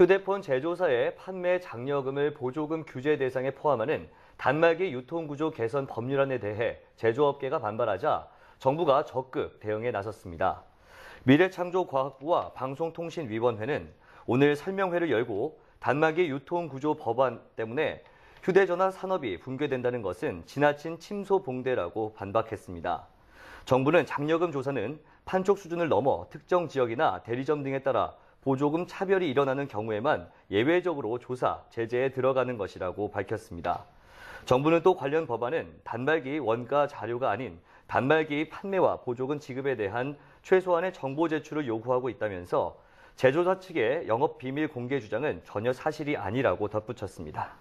휴대폰 제조사의 판매 장려금을 보조금 규제 대상에 포함하는 단말기 유통구조 개선 법률안에 대해 제조업계가 반발하자 정부가 적극 대응에 나섰습니다. 미래창조과학부와 방송통신위원회는 오늘 설명회를 열고 단말기 유통구조 법안 때문에 휴대전화 산업이 붕괴된다는 것은 지나친 침소봉대라고 반박했습니다. 정부는 장려금 조사는 판촉 수준을 넘어 특정 지역이나 대리점 등에 따라 보조금 차별이 일어나는 경우에만 예외적으로 조사, 제재에 들어가는 것이라고 밝혔습니다. 정부는 또 관련 법안은 단말기 원가 자료가 아닌 단말기 판매와 보조금 지급에 대한 최소한의 정보 제출을 요구하고 있다면서 제조사 측의 영업 비밀 공개 주장은 전혀 사실이 아니라고 덧붙였습니다.